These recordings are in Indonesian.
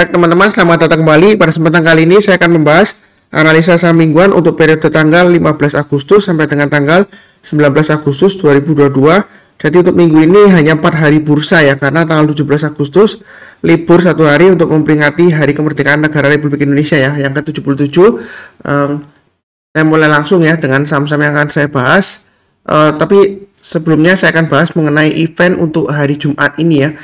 Baik teman-teman, selamat datang kembali. Pada kesempatan kali ini saya akan membahas analisa saham mingguan untuk periode tanggal 15 Agustus sampai dengan tanggal 19 Agustus 2022. Jadi untuk minggu ini hanya 4 hari bursa ya, karena tanggal 17 Agustus libur satu hari untuk memperingati Hari Kemerdekaan Negara Republik Indonesia ya, yang ke-77. Um, saya mulai langsung ya dengan saham-saham yang akan saya bahas. Uh, tapi sebelumnya saya akan bahas mengenai event untuk hari Jumat ini ya,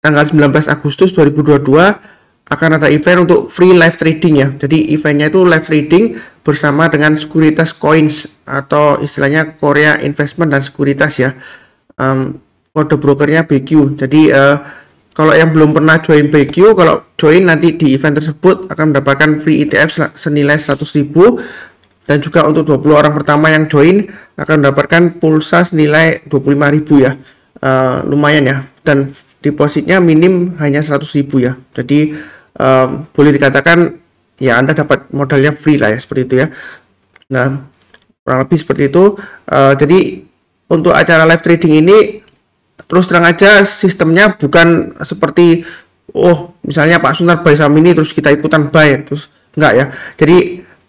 tanggal 19 Agustus 2022 akan ada event untuk free live trading ya. Jadi eventnya itu live trading bersama dengan sekuritas coins atau istilahnya Korea Investment dan sekuritas ya. Um, kode brokernya BQ. Jadi uh, kalau yang belum pernah join BQ, kalau join nanti di event tersebut akan mendapatkan free ETF senilai 100.000 dan juga untuk 20 orang pertama yang join akan mendapatkan pulsa senilai 25.000 ya. Uh, lumayan ya dan depositnya minim hanya 100.000 ya. Jadi um, boleh dikatakan ya Anda dapat modalnya free lah ya seperti itu ya. Nah kurang lebih seperti itu. Uh, jadi untuk acara live trading ini terus terang aja sistemnya bukan seperti oh misalnya Pak Sunar buy saham ini terus kita ikutan buy terus enggak ya. Jadi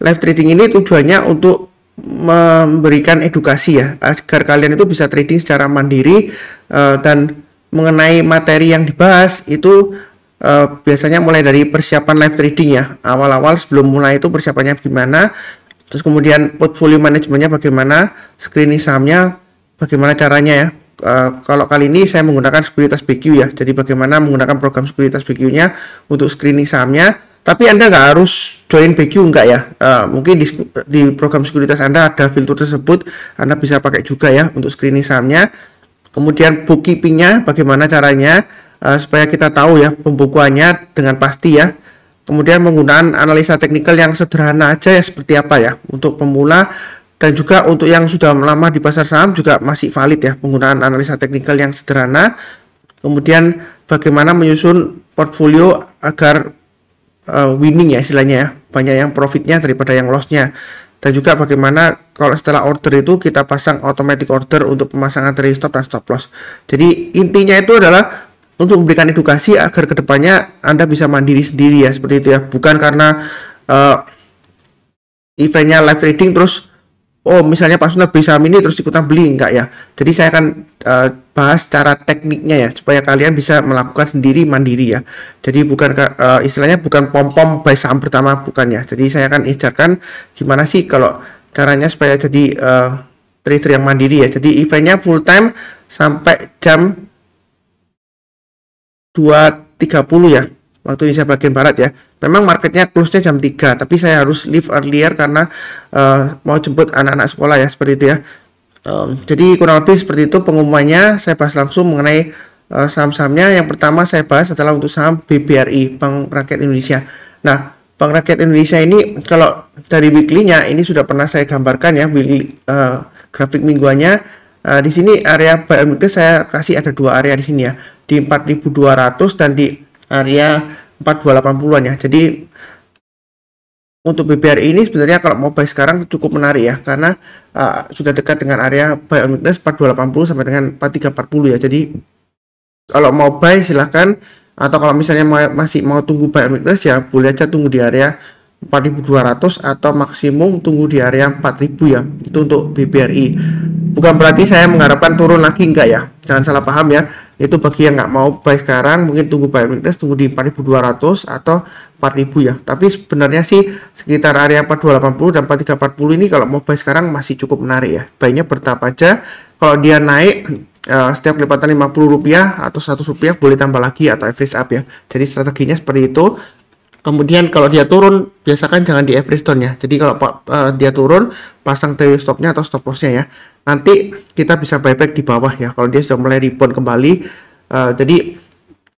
live trading ini tujuannya untuk memberikan edukasi ya agar kalian itu bisa trading secara mandiri uh, dan mengenai materi yang dibahas itu Uh, biasanya mulai dari persiapan live trading ya awal-awal sebelum mulai itu persiapannya gimana terus kemudian portfolio manajemennya bagaimana screening sahamnya bagaimana caranya ya Uh, kalau kali ini saya menggunakan sekuritas BQ ya, jadi bagaimana menggunakan program sekuritas BQ-nya untuk screening sahamnya. Tapi Anda nggak harus join BQ nggak ya? Uh, mungkin di, di program sekuritas Anda ada filter tersebut, Anda bisa pakai juga ya untuk screening sahamnya. Kemudian bookkeeping-nya bagaimana caranya? Eh, supaya kita tahu ya pembukuannya dengan pasti ya. Kemudian menggunakan analisa teknikal yang sederhana aja ya seperti apa ya untuk pemula dan juga untuk yang sudah lama di pasar saham juga masih valid ya penggunaan analisa teknikal yang sederhana. Kemudian bagaimana menyusun portfolio agar uh, winning ya istilahnya ya banyak yang profitnya daripada yang lossnya dan juga bagaimana kalau setelah order itu kita pasang automatic order untuk pemasangan trailing stop dan stop loss jadi intinya itu adalah untuk memberikan edukasi agar kedepannya Anda bisa mandiri sendiri ya seperti itu ya bukan karena uh, eventnya live trading terus oh misalnya Pak Sunar beli saham ini terus ikutan beli enggak ya jadi saya akan uh, bahas cara tekniknya ya supaya kalian bisa melakukan sendiri mandiri ya jadi bukan uh, istilahnya bukan pom pom buy saham pertama bukan ya jadi saya akan ajarkan gimana sih kalau caranya supaya jadi uh, trader yang mandiri ya jadi eventnya full time sampai jam 2.30 ya waktu Indonesia bagian barat ya. Memang marketnya close-nya jam 3, tapi saya harus leave earlier karena uh, mau jemput anak-anak sekolah ya, seperti itu ya. Um, jadi kurang lebih seperti itu pengumumannya, saya bahas langsung mengenai uh, saham-sahamnya. Yang pertama saya bahas adalah untuk saham BBRI, Bank Rakyat Indonesia. Nah, Bank Rakyat Indonesia ini kalau dari weekly-nya ini sudah pernah saya gambarkan ya, weekly, uh, grafik mingguannya. Uh, di sini area buy and saya kasih ada dua area di sini ya di 4200 dan di area 4280-an ya. Jadi untuk BBR ini sebenarnya kalau mau buy sekarang cukup menarik ya karena uh, sudah dekat dengan area buy on weakness 4280 sampai dengan 4340 ya. Jadi kalau mau buy silahkan atau kalau misalnya masih mau tunggu buy on weakness ya boleh aja tunggu di area 4200 atau maksimum tunggu di area 4000 ya. Itu untuk BBRI. Bukan berarti saya mengharapkan turun lagi enggak ya. Jangan salah paham ya itu bagi yang nggak mau buy sekarang mungkin tunggu buy weakness tunggu di 4200 atau 4000 ya tapi sebenarnya sih sekitar area 4280 dan 4340 ini kalau mau buy sekarang masih cukup menarik ya buy-nya bertahap aja kalau dia naik Uh, setiap lipatan 50 rupiah atau 100 rupiah boleh tambah lagi atau average up ya jadi strateginya seperti itu kemudian kalau dia turun biasakan jangan di every stone ya jadi kalau uh, dia turun pasang TW stopnya atau stop lossnya ya nanti kita bisa buyback di bawah ya kalau dia sudah mulai rebound kembali uh, jadi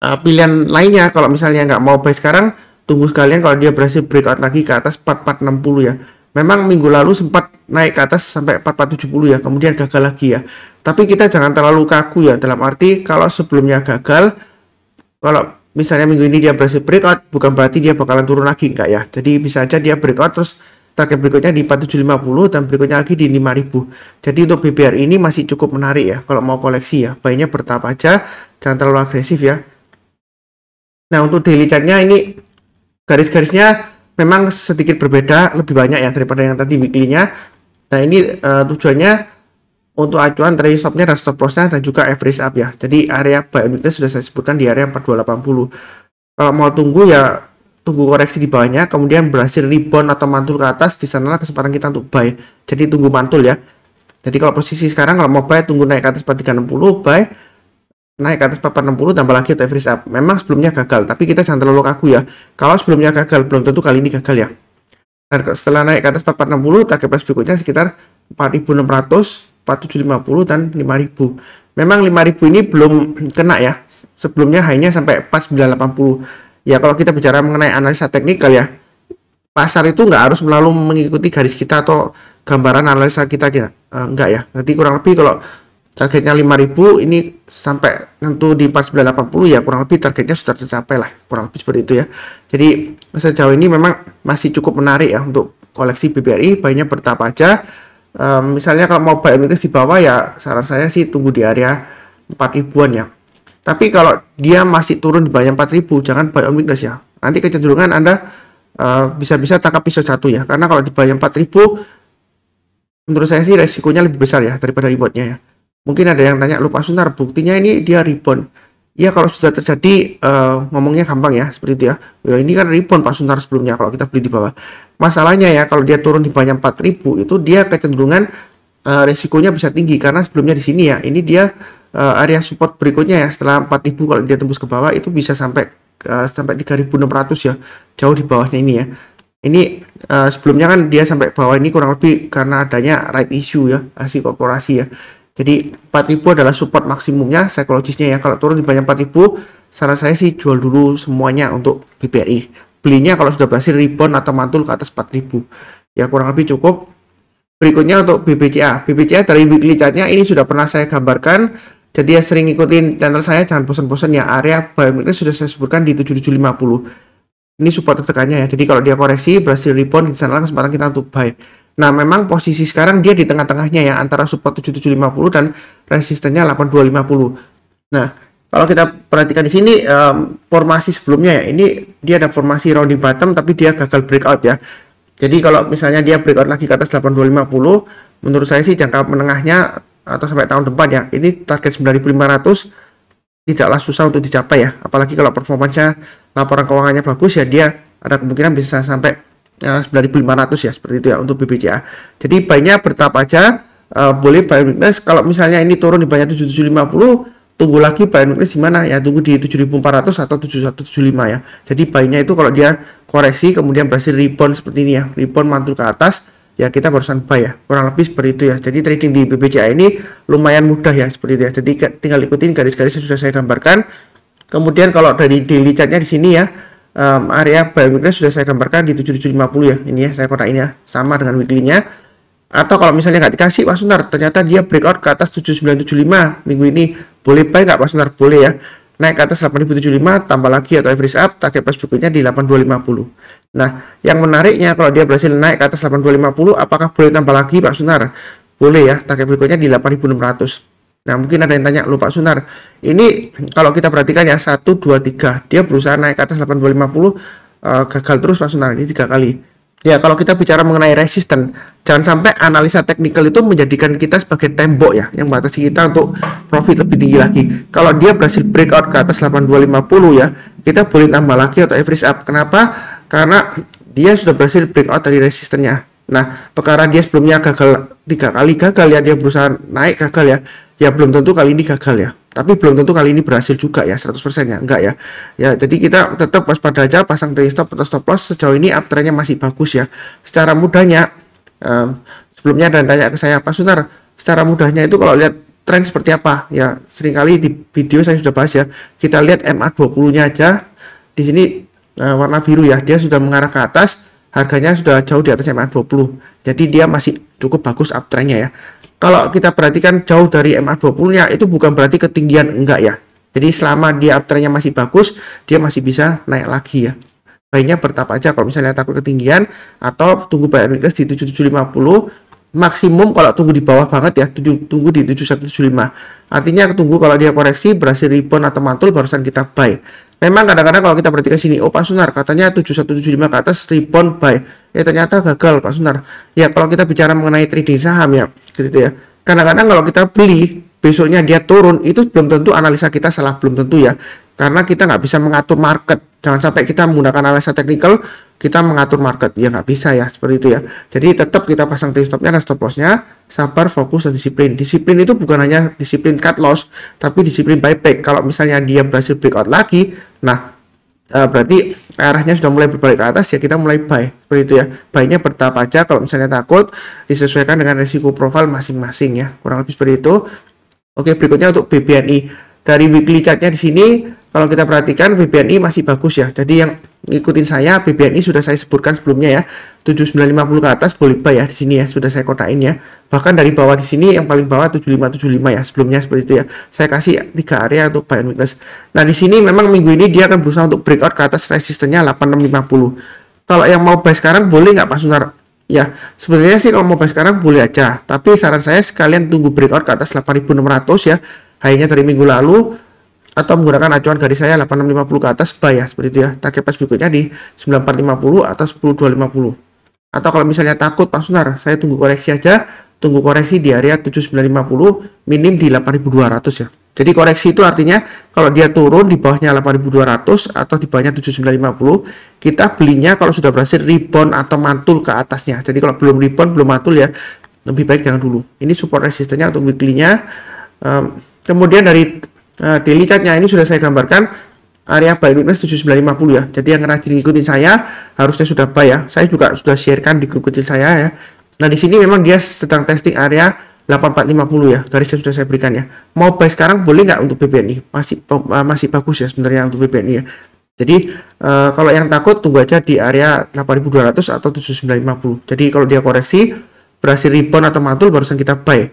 uh, pilihan lainnya kalau misalnya nggak mau buy sekarang tunggu sekalian kalau dia berhasil breakout lagi ke atas 4460 ya memang minggu lalu sempat naik ke atas sampai 4470 ya kemudian gagal lagi ya tapi kita jangan terlalu kaku ya dalam arti kalau sebelumnya gagal kalau misalnya minggu ini dia berhasil breakout bukan berarti dia bakalan turun lagi enggak ya jadi bisa aja dia breakout terus target berikutnya di 4750 dan berikutnya lagi di 5000 jadi untuk BBR ini masih cukup menarik ya kalau mau koleksi ya baiknya bertahap aja jangan terlalu agresif ya nah untuk daily chartnya ini garis-garisnya memang sedikit berbeda lebih banyak ya daripada yang tadi weekly-nya nah ini uh, tujuannya untuk acuan trading stopnya dan stop lossnya dan juga average up ya. Jadi area buy and weakness sudah saya sebutkan di area 4280. Kalau mau tunggu ya tunggu koreksi di bawahnya, kemudian berhasil rebound atau mantul ke atas, di sanalah kesempatan kita untuk buy. Jadi tunggu mantul ya. Jadi kalau posisi sekarang kalau mau buy tunggu naik ke atas 4360, buy naik ke atas 460 tambah lagi average up. Memang sebelumnya gagal, tapi kita jangan terlalu kaku ya. Kalau sebelumnya gagal, belum tentu kali ini gagal ya. Dan setelah naik ke atas 4460 target price berikutnya sekitar 4600 4750 dan 5000 memang 5000 ini belum kena ya sebelumnya hanya sampai 4980 ya kalau kita bicara mengenai analisa teknikal ya pasar itu nggak harus melalui mengikuti garis kita atau gambaran analisa kita kita uh, eh, enggak ya nanti kurang lebih kalau targetnya 5000 ini sampai tentu di 4980 ya kurang lebih targetnya sudah tercapai lah kurang lebih seperti itu ya jadi sejauh ini memang masih cukup menarik ya untuk koleksi BBRI banyak bertapa aja um, misalnya kalau mau buy on di bawah ya saran saya sih tunggu di area 4 ribuan ya tapi kalau dia masih turun di bawah 4 ribu jangan buy on weakness ya nanti kecenderungan anda eh, bisa-bisa uh, tangkap pisau satu ya karena kalau di bawah 4 ribu menurut saya sih resikonya lebih besar ya daripada rewardnya ya mungkin ada yang tanya lupa sunar buktinya ini dia rebound ya kalau sudah terjadi uh, ngomongnya gampang ya seperti itu ya. ya ini kan rebound Pak Suntar sebelumnya kalau kita beli di bawah masalahnya ya kalau dia turun di banyak 4000 itu dia kecenderungan uh, resikonya bisa tinggi karena sebelumnya di sini ya ini dia uh, area support berikutnya ya setelah 4000 kalau dia tembus ke bawah itu bisa sampai uh, sampai 3600 ya jauh di bawahnya ini ya ini uh, sebelumnya kan dia sampai bawah ini kurang lebih karena adanya right issue ya hasil korporasi ya jadi 4000 adalah support maksimumnya psikologisnya ya. Kalau turun di banyak 4000, saran saya sih jual dulu semuanya untuk BBRI. Belinya kalau sudah berhasil rebound atau mantul ke atas 4000. Ya kurang lebih cukup. Berikutnya untuk BBCA. BBCA dari weekly chartnya ini sudah pernah saya gambarkan. Jadi ya sering ikutin channel saya jangan bosan-bosan ya area buy sudah saya sebutkan di 7750. Ini support tekannya ya. Jadi kalau dia koreksi berhasil rebound di sana kesempatan kita untuk buy Nah, memang posisi sekarang dia di tengah-tengahnya ya antara support 7750 dan resistennya 8250. Nah, kalau kita perhatikan di sini um, formasi sebelumnya ya, ini dia ada formasi rounding bottom tapi dia gagal breakout ya. Jadi kalau misalnya dia breakout lagi ke atas 8250, menurut saya sih jangka menengahnya atau sampai tahun depan ya, ini target 9500 tidaklah susah untuk dicapai ya. Apalagi kalau performanya laporan keuangannya bagus ya dia ada kemungkinan bisa sampai ya, 9.500 ya seperti itu ya untuk BBCA. Ya. Jadi banyak bertahap aja uh, boleh buy weakness kalau misalnya ini turun di banyak 7750 tunggu lagi buy weakness mana ya tunggu di 7400 atau 7175 ya. Jadi baiknya itu kalau dia koreksi kemudian berhasil rebound seperti ini ya, rebound mantul ke atas ya kita barusan buy ya kurang lebih seperti itu ya jadi trading di BBCA ini lumayan mudah ya seperti itu ya jadi tinggal ikutin garis-garis yang sudah saya gambarkan kemudian kalau dari daily chartnya di sini ya um, area buy weekly sudah saya gambarkan di 7750 ya ini ya saya kotak ini ya sama dengan weekly-nya atau kalau misalnya nggak dikasih Pak Sunar ternyata dia breakout ke atas 7975 minggu ini boleh buy nggak Pak Sunar boleh ya naik ke atas 8075 tambah lagi atau average up target price berikutnya di 8250 nah yang menariknya kalau dia berhasil naik ke atas 8250 apakah boleh tambah lagi Pak Sunar boleh ya target berikutnya di 8600 Nah mungkin ada yang tanya, lupa Pak Sunar, ini kalau kita perhatikan ya 1, 2, 3, dia berusaha naik ke atas 8250, uh, eh, gagal terus Pak Sunar, ini tiga kali. Ya kalau kita bicara mengenai resisten, jangan sampai analisa teknikal itu menjadikan kita sebagai tembok ya, yang batasi kita untuk profit lebih tinggi lagi. Kalau dia berhasil breakout ke atas 8250 ya, kita boleh tambah lagi atau average up. Kenapa? Karena dia sudah berhasil breakout dari resistennya. Nah, perkara dia sebelumnya gagal tiga kali gagal ya, dia berusaha naik gagal ya. Ya belum tentu kali ini gagal ya. Tapi belum tentu kali ini berhasil juga ya 100% ya, enggak ya. Ya, jadi kita tetap waspada aja pasang trailing stop atau stop loss sejauh ini uptrendnya masih bagus ya. Secara mudahnya um, sebelumnya dan tanya ke saya Pak Sunar, secara mudahnya itu kalau lihat tren seperti apa ya seringkali di video saya sudah bahas ya kita lihat MA 20 nya aja di sini uh, warna biru ya dia sudah mengarah ke atas harganya sudah jauh di atas MA20 jadi dia masih cukup bagus uptrendnya ya kalau kita perhatikan jauh dari MA20 nya itu bukan berarti ketinggian enggak ya jadi selama dia uptrendnya masih bagus dia masih bisa naik lagi ya baiknya bertapa aja kalau misalnya takut ketinggian atau tunggu bayar di 7750 maksimum kalau tunggu di bawah banget ya tunggu di 7175 artinya tunggu kalau dia koreksi berhasil rebound atau mantul barusan kita buy Memang kadang-kadang kalau kita perhatikan sini, oh Pak Sunar katanya 7175 ke atas rebound buy. Ya ternyata gagal Pak Sunar. Ya kalau kita bicara mengenai 3D saham ya, gitu ya. Kadang-kadang kalau kita beli besoknya dia turun itu belum tentu analisa kita salah belum tentu ya karena kita nggak bisa mengatur market jangan sampai kita menggunakan analisa teknikal kita mengatur market ya nggak bisa ya seperti itu ya jadi tetap kita pasang take stopnya dan stop lossnya sabar fokus dan disiplin disiplin itu bukan hanya disiplin cut loss tapi disiplin buyback kalau misalnya dia berhasil breakout lagi nah eh, berarti arahnya sudah mulai berbalik ke atas ya kita mulai buy seperti itu ya buynya bertahap aja kalau misalnya takut disesuaikan dengan risiko profil masing-masing ya kurang lebih seperti itu Oke, berikutnya untuk BBNI. Dari weekly chart-nya di sini, kalau kita perhatikan BBNI masih bagus ya. Jadi yang ngikutin saya, BBNI sudah saya sebutkan sebelumnya ya. 7950 ke atas boleh buy ya di sini ya, sudah saya kotain ya. Bahkan dari bawah di sini yang paling bawah 7575 ya sebelumnya seperti itu ya. Saya kasih tiga area untuk buy and weakness. Nah, di sini memang minggu ini dia akan berusaha untuk breakout ke atas resistennya 8650. Kalau yang mau buy sekarang boleh nggak Pak Sunar? Ya, sebenarnya sih kalau mau buy sekarang boleh aja. Tapi saran saya sekalian tunggu breakout ke atas 8600 ya. Hanya dari minggu lalu atau menggunakan acuan garis saya 8650 ke atas buy ya seperti itu ya. Target pas berikutnya di 9450 atau 10250. Atau kalau misalnya takut Pak Sunar, saya tunggu koreksi aja tunggu koreksi di area 7950 minim di 8200 ya. Jadi koreksi itu artinya kalau dia turun di bawahnya 8200 atau di bawahnya 7950, kita belinya kalau sudah berhasil rebound atau mantul ke atasnya. Jadi kalau belum rebound, belum mantul ya, lebih baik jangan dulu. Ini support resistennya untuk weekly-nya. kemudian dari uh, daily chart-nya ini sudah saya gambarkan area buy weakness 7950 ya. Jadi yang rajin ngikutin saya harusnya sudah buy ya. Saya juga sudah sharekan di grup kecil saya ya. Nah, di sini memang dia sedang testing area 8450 ya, garis yang sudah saya berikan ya. Mau buy sekarang boleh nggak untuk BBNI? Masih uh, masih bagus ya sebenarnya untuk BBNI ya. Jadi uh, kalau yang takut tunggu aja di area 8200 atau 7950. Jadi kalau dia koreksi berhasil rebound atau mantul barusan kita buy.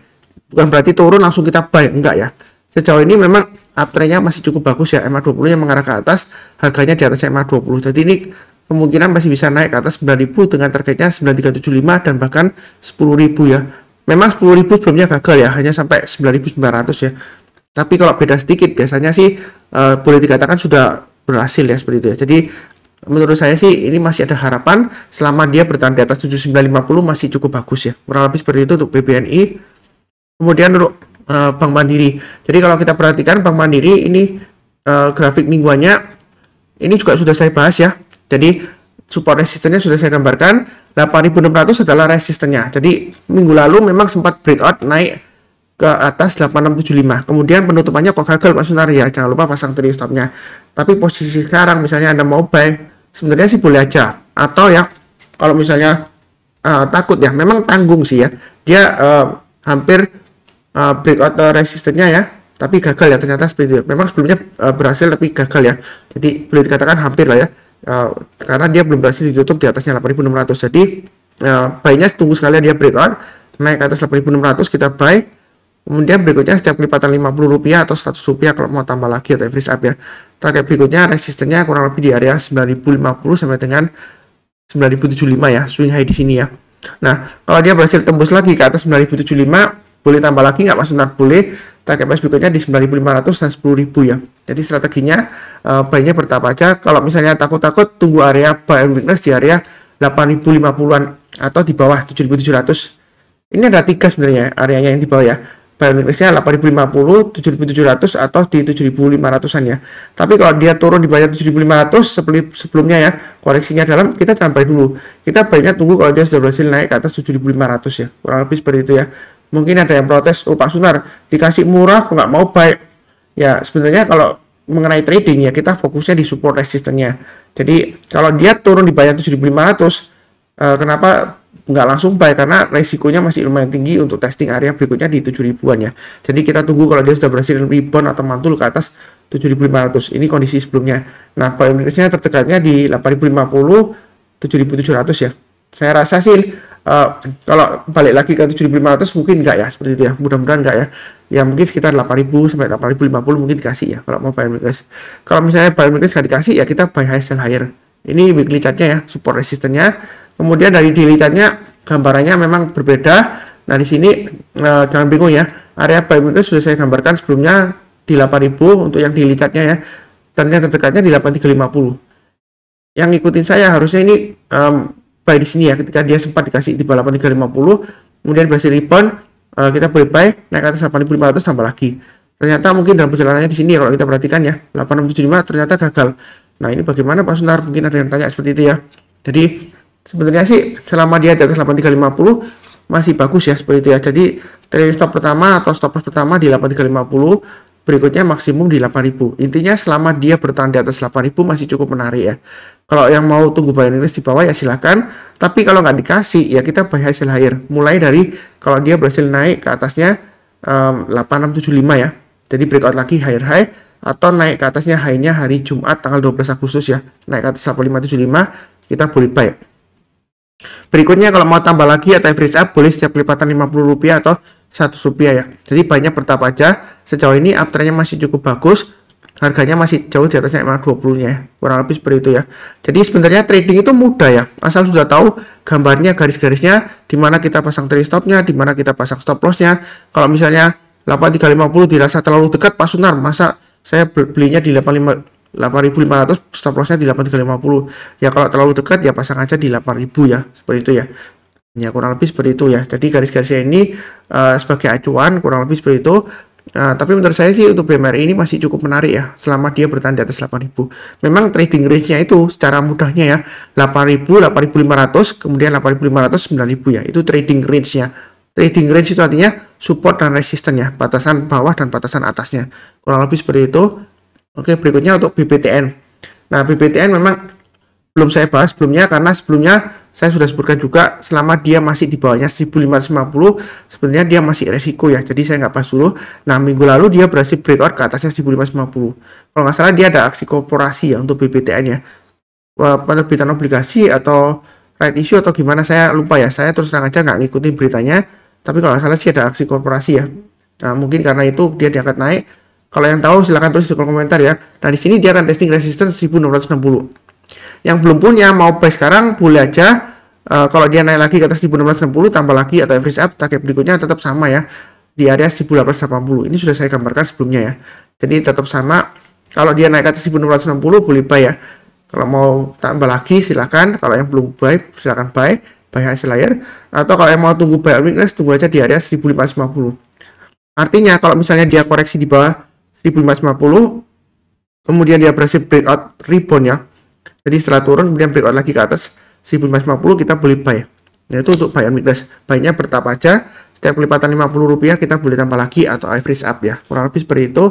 Bukan berarti turun langsung kita buy, enggak ya. Sejauh ini memang uptrendnya masih cukup bagus ya, MA20 yang mengarah ke atas, harganya di atas MA20. Jadi ini kemungkinan masih bisa naik ke atas 9000 dengan targetnya 9375 dan bahkan 10000 ya. Memang 10000 sebelumnya gagal ya, hanya sampai 9900 ya. Tapi kalau beda sedikit biasanya sih uh, boleh dikatakan sudah berhasil ya seperti itu ya. Jadi menurut saya sih ini masih ada harapan selama dia bertahan di atas 7950 masih cukup bagus ya. Kurang lebih seperti itu untuk BBNI. Kemudian untuk uh, Bank Mandiri. Jadi kalau kita perhatikan Bank Mandiri ini uh, grafik mingguannya ini juga sudah saya bahas ya jadi support resistennya sudah saya gambarkan 8600 adalah resistennya. Jadi minggu lalu memang sempat breakout naik ke atas 8675. Kemudian penutupannya kok gagal Pak Sunari ya. Jangan lupa pasang trading stopnya. Tapi posisi sekarang misalnya Anda mau buy sebenarnya sih boleh aja. Atau ya kalau misalnya uh, takut ya memang tanggung sih ya. Dia uh, hampir uh, breakout resistennya ya tapi gagal ya ternyata seperti itu. Memang sebelumnya uh, berhasil tapi gagal ya. Jadi boleh dikatakan hampir lah ya. Eh, karena dia belum berhasil ditutup di atasnya 8600 jadi uh, buy-nya tunggu sekalian dia breakout naik ke atas 8600 kita buy kemudian berikutnya setiap kelipatan 50 rupiah atau 100 rupiah kalau mau tambah lagi atau average up ya target berikutnya resistennya kurang lebih di area 9050 sampai dengan 9075 ya swing high di sini ya nah kalau dia berhasil tembus lagi ke atas 9075 boleh tambah lagi nggak Mas sunar boleh target price berikutnya di 9.500 dan 10.000 ya jadi strateginya uh, eh, baiknya bertahap aja kalau misalnya takut-takut tunggu area buy and weakness di area 8.050an atau di bawah 7.700 ini ada tiga sebenarnya areanya yang di bawah ya buy and weaknessnya 8.050 7.700 atau di 7.500an ya tapi kalau dia turun di bawah 7.500 sebelumnya ya koreksinya dalam kita sampai dulu kita baiknya tunggu kalau dia sudah berhasil naik ke atas 7.500 ya kurang lebih seperti itu ya Mungkin ada yang protes, oh Pak Sunar dikasih murah kok nggak mau baik. Ya sebenarnya kalau mengenai trading ya kita fokusnya di support resistennya. Jadi kalau dia turun di bayar 7.500, eh, kenapa nggak langsung buy karena resikonya masih lumayan tinggi untuk testing area berikutnya di 7000-an ya. Jadi kita tunggu kalau dia sudah berhasil rebound atau mantul ke atas 7500. Ini kondisi sebelumnya. Nah, Indonesia tertekannya di 8050 7700 ya. Saya rasa sih Uh, kalau balik lagi ke 7500 mungkin enggak ya seperti itu ya mudah-mudahan enggak ya ya mungkin sekitar 8000 sampai 8050 mungkin dikasih ya kalau mau buy weakness kalau misalnya buy weakness nggak dikasih ya kita buy high sell higher ini weekly chartnya ya support resistennya kemudian dari daily chartnya gambarannya memang berbeda nah di sini uh, jangan bingung ya area buy weakness sudah saya gambarkan sebelumnya di 8000 untuk yang daily chartnya ya ternyata terdekatnya di 8350 yang ngikutin saya harusnya ini um, buy di sini ya ketika dia sempat dikasih di bawah 8350 kemudian berhasil rebound uh, eh, kita boleh buy naik ke atas 8500 tambah lagi ternyata mungkin dalam perjalanannya di sini ya kalau kita perhatikan ya 8675 ternyata gagal nah ini bagaimana Pak Sunar mungkin ada yang tanya seperti itu ya jadi sebenarnya sih selama dia di atas 8350 masih bagus ya seperti itu ya. Jadi trading stop pertama atau stop loss pertama di 8350, berikutnya maksimum di 8000. Intinya selama dia bertahan di atas 8000 masih cukup menarik ya kalau yang mau tunggu bayar rilis di bawah ya silahkan tapi kalau nggak dikasih ya kita bayar hasil higher mulai dari kalau dia berhasil naik ke atasnya um, 8675 ya jadi breakout lagi higher high atau naik ke atasnya high-nya hari Jumat tanggal 12 Agustus ya naik ke atas 8575 kita boleh buy berikutnya kalau mau tambah lagi atau average up boleh setiap kelipatan 50 rupiah atau 100 rupiah ya jadi banyak bertahap aja sejauh ini uptrendnya masih cukup bagus harganya masih jauh di atasnya MA 20 nya kurang lebih seperti itu ya jadi sebenarnya trading itu mudah ya asal sudah tahu gambarnya garis-garisnya dimana kita pasang trade stopnya dimana kita pasang stop lossnya kalau misalnya 8350 dirasa terlalu dekat Pak Sunar masa saya belinya di 8500 stop lossnya di 8350 ya kalau terlalu dekat ya pasang aja di 8000 ya seperti itu ya ya kurang lebih seperti itu ya jadi garis-garisnya ini uh, sebagai acuan kurang lebih seperti itu Nah, tapi menurut saya sih untuk BMRI ini masih cukup menarik ya selama dia bertahan di atas 8000. Memang trading range-nya itu secara mudahnya ya 8000, 8500, kemudian 8500, 9000 ya. Itu trading range-nya. Trading range itu artinya support dan resistance ya, batasan bawah dan batasan atasnya. Kurang lebih seperti itu. Oke, berikutnya untuk BBTN. Nah, BBTN memang belum saya bahas sebelumnya karena sebelumnya saya sudah sebutkan juga selama dia masih di bawahnya 1550 sebenarnya dia masih resiko ya jadi saya nggak pas dulu nah minggu lalu dia berhasil breakout ke atasnya 1550 kalau nggak salah dia ada aksi korporasi ya untuk BPTN ya penerbitan obligasi atau right issue atau gimana saya lupa ya saya terus terang aja nggak ngikutin beritanya tapi kalau nggak salah sih ada aksi korporasi ya nah mungkin karena itu dia diangkat naik kalau yang tahu silahkan tulis di kolom komentar ya nah di sini dia akan testing resistance 1660 yang belum punya mau buy sekarang boleh aja. Uh, kalau dia naik lagi ke atas 1660 tambah lagi atau average up target berikutnya tetap sama ya di area 1880. Ini sudah saya gambarkan sebelumnya ya. Jadi tetap sama. Kalau dia naik ke atas 1660 boleh buy ya. Kalau mau tambah lagi silahkan. Kalau yang belum buy silahkan buy. Buy high layer. Atau kalau yang mau tunggu buy weakness tunggu aja di area 1550. Artinya kalau misalnya dia koreksi di bawah 1550. Kemudian dia berhasil breakout rebound ya. Jadi setelah turun kemudian breakout lagi ke atas 1550 kita beli buy. Nah itu untuk buy on weakness. Buy-nya bertahap aja. Setiap kelipatan Rp50 kita boleh tambah lagi atau average up ya. Kurang lebih seperti itu.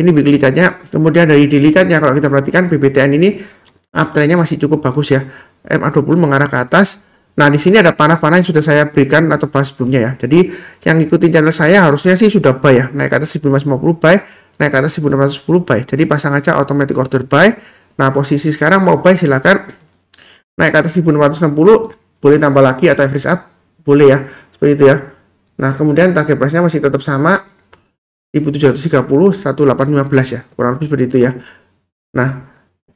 Ini weekly chart-nya. Kemudian dari daily chart-nya kalau kita perhatikan BBTN ini uptrend-nya masih cukup bagus ya. MA20 mengarah ke atas. Nah, di sini ada panah-panah yang sudah saya berikan atau pas sebelumnya ya. Jadi, yang ngikutin channel saya harusnya sih sudah buy ya. Naik ke atas 1550 buy, naik ke atas 1610 buy. Jadi, pasang aja automatic order buy. Nah, posisi sekarang mau buy silakan naik ke atas 1460, boleh tambah lagi atau average up, boleh ya, seperti itu ya. Nah, kemudian target price-nya masih tetap sama 1730 1815 ya, kurang lebih seperti itu ya. Nah,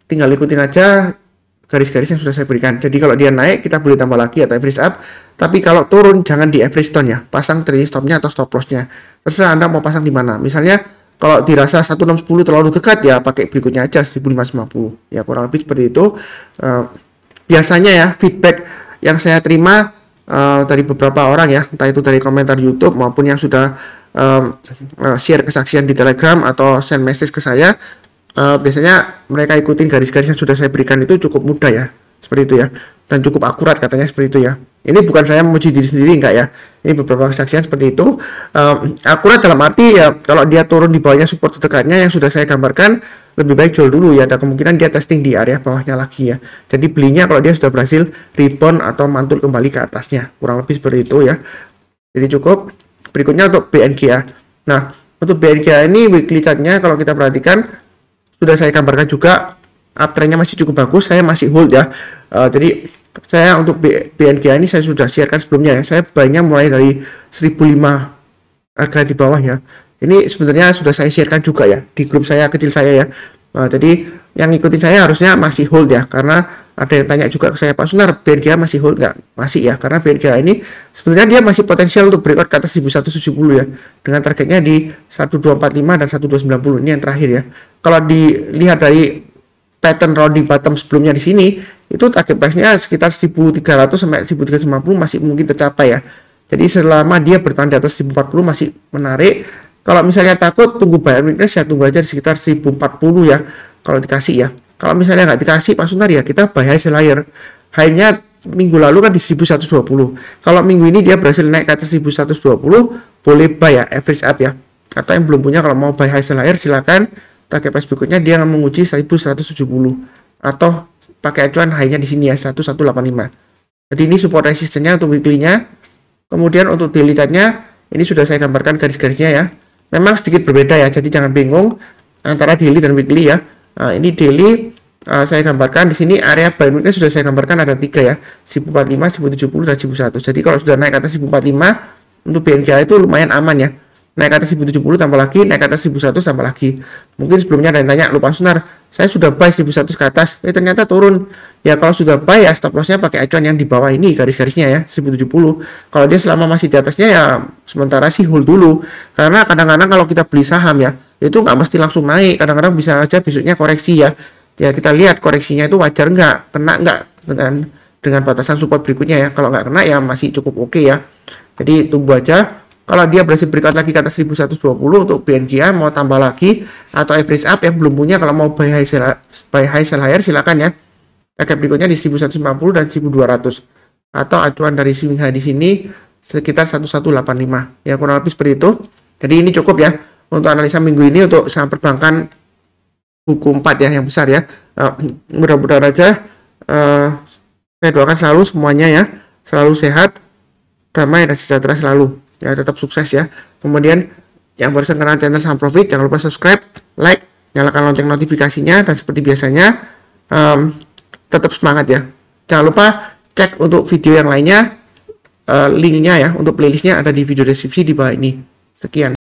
tinggal ikutin aja garis-garis yang sudah saya berikan. Jadi kalau dia naik kita boleh tambah lagi atau average up, tapi kalau turun jangan di average down ya. Pasang trailing stop-nya atau stop loss-nya. Terserah Anda mau pasang di mana. Misalnya kalau dirasa 1610 terlalu dekat ya pakai berikutnya aja 1550 ya kurang lebih seperti itu uh, biasanya ya feedback yang saya terima uh, dari beberapa orang ya entah itu dari komentar YouTube maupun yang sudah um, share kesaksian di Telegram atau send message ke saya uh, biasanya mereka ikutin garis-garis yang sudah saya berikan itu cukup mudah ya seperti itu ya dan cukup akurat katanya seperti itu ya. Ini bukan saya memuji diri sendiri enggak ya. Ini beberapa kesaksian seperti itu. Um, akurat dalam arti ya kalau dia turun di bawahnya support terdekatnya yang sudah saya gambarkan lebih baik jual dulu ya. Ada kemungkinan dia testing di area bawahnya lagi ya. Jadi belinya kalau dia sudah berhasil rebound atau mantul kembali ke atasnya. Kurang lebih seperti itu ya. Jadi cukup. Berikutnya untuk ya. Nah, untuk BNGA ini weekly chartnya kalau kita perhatikan sudah saya gambarkan juga uptrendnya masih cukup bagus saya masih hold ya uh, jadi saya untuk BNG ini saya sudah siarkan sebelumnya ya saya banyak mulai dari 1005 harga di bawah ya ini sebenarnya sudah saya siarkan juga ya di grup saya kecil saya ya uh, jadi yang ngikutin saya harusnya masih hold ya karena ada yang tanya juga ke saya Pak Sunar BNGA masih hold nggak masih ya karena BNGA ini sebenarnya dia masih potensial untuk breakout ke atas 1170 ya dengan targetnya di 1245 dan 1290 ini yang terakhir ya kalau dilihat dari pattern rounding bottom sebelumnya di sini itu target price-nya sekitar 1300 sampai 1350 masih mungkin tercapai ya. Jadi selama dia bertahan di atas 1040 masih menarik. Kalau misalnya takut tunggu bayar weakness ya tunggu aja di sekitar 1040 ya kalau dikasih ya. Kalau misalnya nggak dikasih langsung ya kita buy high Hanya Hanya minggu lalu kan di 1120. Kalau minggu ini dia berhasil naik ke atas 1120 boleh buy ya average up ya. Atau yang belum punya kalau mau buy high sell silakan target price berikutnya dia menguji 1170 atau pakai acuan hanya di sini ya 1185 jadi ini support resistenya untuk weekly-nya kemudian untuk daily chart-nya ini sudah saya gambarkan garis-garisnya ya memang sedikit berbeda ya jadi jangan bingung antara daily dan weekly ya nah, ini daily uh, saya gambarkan di sini area buy sudah saya gambarkan ada tiga ya 1045 1070 dan 1100 jadi kalau sudah naik atas 1045 untuk BNGA itu lumayan aman ya naik ke atas 1070 tambah lagi, naik ke atas 1100 tambah lagi. Mungkin sebelumnya ada yang tanya, lupa sunar, saya sudah buy 1100 ke atas, eh ternyata turun. Ya kalau sudah buy ya stop lossnya pakai acuan yang di bawah ini garis-garisnya ya, 1070. Kalau dia selama masih di atasnya ya sementara sih hold dulu. Karena kadang-kadang kalau kita beli saham ya, itu nggak mesti langsung naik, kadang-kadang bisa aja besoknya koreksi ya. Ya kita lihat koreksinya itu wajar nggak, kena nggak dengan dengan batasan support berikutnya ya. Kalau nggak kena ya masih cukup oke okay ya. Jadi tunggu aja kalau dia berhasil berikut lagi ke atas 1120 untuk BNGA mau tambah lagi atau average up yang belum punya kalau mau buy high sell, buy high sell higher silakan ya. Target berikutnya di 1150 dan 1200 atau acuan dari swing high di sini sekitar 1185 ya kurang lebih seperti itu. Jadi ini cukup ya untuk analisa minggu ini untuk saham perbankan buku 4 ya yang besar ya. Eh, mudah-mudahan aja uh, saya doakan selalu semuanya ya selalu sehat damai dan sejahtera selalu ya tetap sukses ya kemudian yang baru kenal channel saham profit jangan lupa subscribe like nyalakan lonceng notifikasinya dan seperti biasanya um, tetap semangat ya jangan lupa cek untuk video yang lainnya uh, linknya ya untuk playlistnya ada di video deskripsi di bawah ini sekian